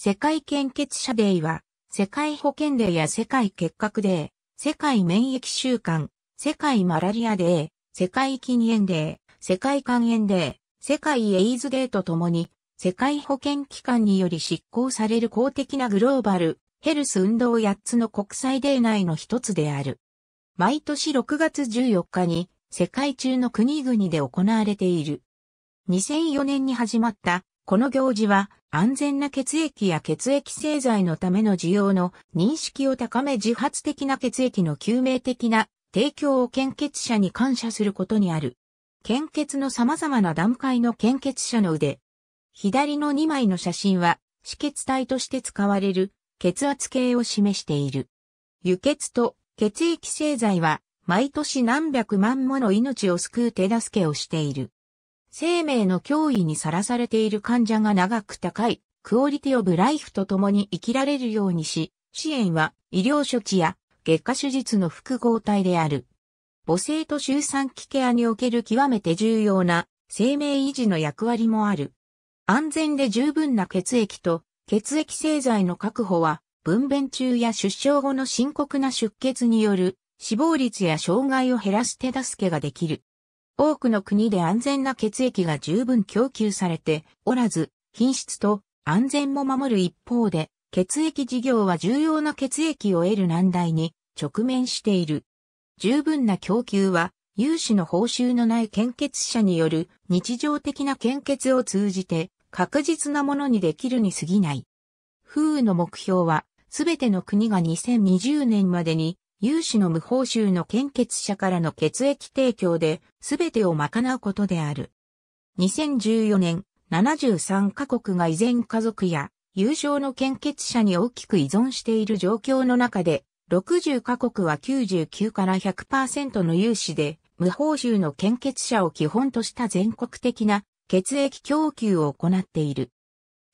世界献血者デーは、世界保健デーや世界結核デー、世界免疫週間、世界マラリアデー、世界禁煙デー、世界肝炎デー、世界エイズデーとともに、世界保健機関により執行される公的なグローバル、ヘルス運動8つの国際デー内の一つである。毎年6月14日に世界中の国々で行われている。2004年に始まったこの行事は安全な血液や血液製剤のための需要の認識を高め自発的な血液の救命的な提供を献血者に感謝することにある。献血の様々な段階の献血者の腕。左の2枚の写真は、止血体として使われる血圧計を示している。輸血と血液製剤は、毎年何百万もの命を救う手助けをしている。生命の脅威にさらされている患者が長く高いクオリティオブライフと共に生きられるようにし、支援は医療処置や月下手術の複合体である。母性と周産期ケアにおける極めて重要な生命維持の役割もある。安全で十分な血液と血液製剤の確保は分娩中や出生後の深刻な出血による死亡率や障害を減らす手助けができる。多くの国で安全な血液が十分供給されておらず、品質と安全も守る一方で、血液事業は重要な血液を得る難題に直面している。十分な供給は、有志の報酬のない献血者による日常的な献血を通じて確実なものにできるに過ぎない。風雨の目標は、すべての国が2020年までに有志の無報酬の献血者からの血液提供で全てを賄うことである。2014年、73カ国が依然家族や有償の献血者に大きく依存している状況の中で、60カ国は99から100%の有志で、無報酬の献血者を基本とした全国的な血液供給を行っている。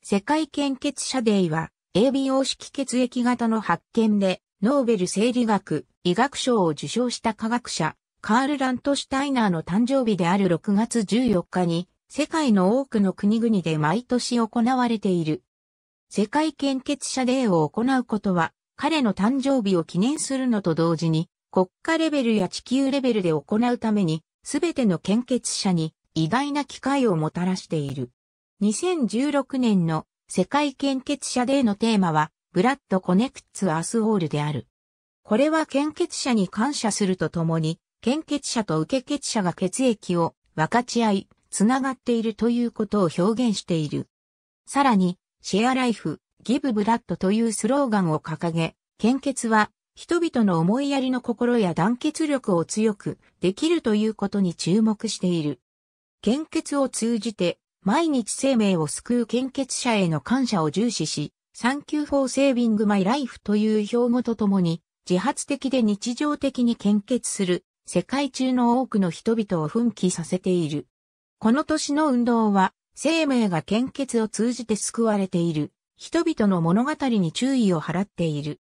世界献血者デイは、ABO 式血液型の発見で、ノーベル生理学、医学賞を受賞した科学者、カール・ラントシュタイナーの誕生日である6月14日に、世界の多くの国々で毎年行われている。世界献血者デーを行うことは、彼の誕生日を記念するのと同時に、国家レベルや地球レベルで行うために、すべての献血者に偉大な機会をもたらしている。2016年の世界献血者デーのテーマは、ブラッドコネクツアスオールである。これは献血者に感謝するとともに、献血者と受け血者が血液を分かち合い、つながっているということを表現している。さらに、シェアライフ、ギブブラッドというスローガンを掲げ、献血は人々の思いやりの心や団結力を強くできるということに注目している。献血を通じて毎日生命を救う献血者への感謝を重視し、サンキューフォーセービングマイライフという標語とともに、自発的で日常的に献血する世界中の多くの人々を奮起させている。この年の運動は、生命が献血を通じて救われている、人々の物語に注意を払っている。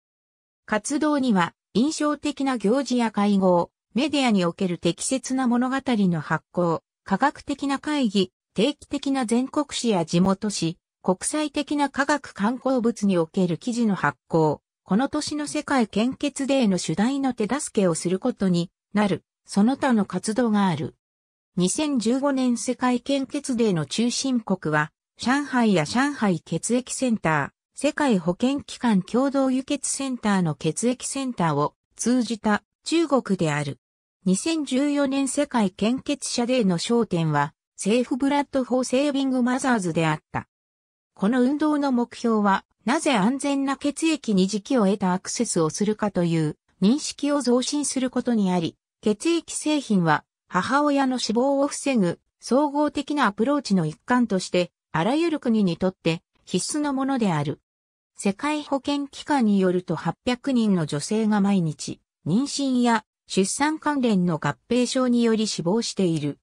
活動には、印象的な行事や会合、メディアにおける適切な物語の発行、科学的な会議、定期的な全国史や地元史、国際的な科学観光物における記事の発行、この年の世界献血デーの主題の手助けをすることになる、その他の活動がある。2015年世界献血デーの中心国は、上海や上海血液センター、世界保健機関共同輸血センターの血液センターを通じた中国である。2014年世界献血者デーの焦点は、セーフブラッドフォーセービングマザーズであった。この運動の目標は、なぜ安全な血液に時期を得たアクセスをするかという認識を増進することにあり、血液製品は母親の死亡を防ぐ総合的なアプローチの一環として、あらゆる国にとって必須のものである。世界保健機関によると800人の女性が毎日、妊娠や出産関連の合併症により死亡している。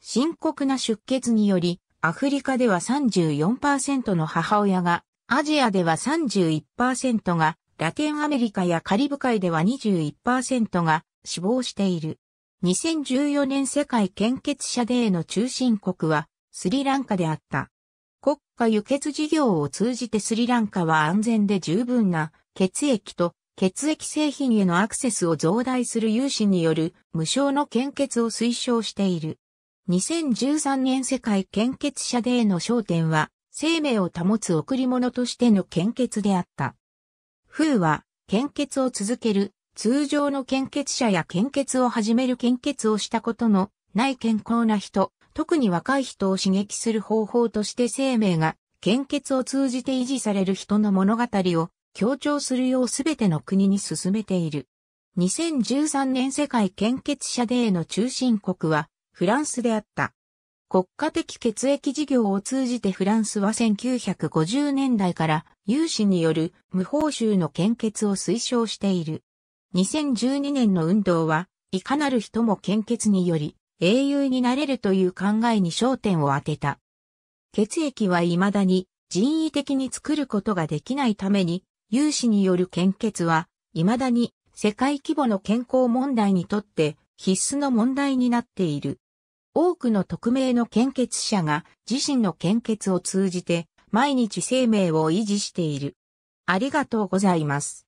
深刻な出血により、アフリカでは34%の母親が、アジアでは31%が、ラテンアメリカやカリブ海では21%が死亡している。2014年世界献血者デーの中心国はスリランカであった。国家輸血事業を通じてスリランカは安全で十分な血液と血液製品へのアクセスを増大する融資による無償の献血を推奨している。2013年世界献血者デーの焦点は、生命を保つ贈り物としての献血であった。風は、献血を続ける、通常の献血者や献血を始める献血をしたことのない健康な人、特に若い人を刺激する方法として生命が献血を通じて維持される人の物語を強調するようすべての国に進めている。2013年世界献血者デーの中心国はフランスであった。国家的血液事業を通じてフランスは1950年代から有志による無報酬の献血を推奨している。2012年の運動はいかなる人も献血により英雄になれるという考えに焦点を当てた。血液は未だに人為的に作ることができないために有志による献血は未だに世界規模の健康問題にとって必須の問題になっている。多くの匿名の献血者が自身の献血を通じて毎日生命を維持している。ありがとうございます。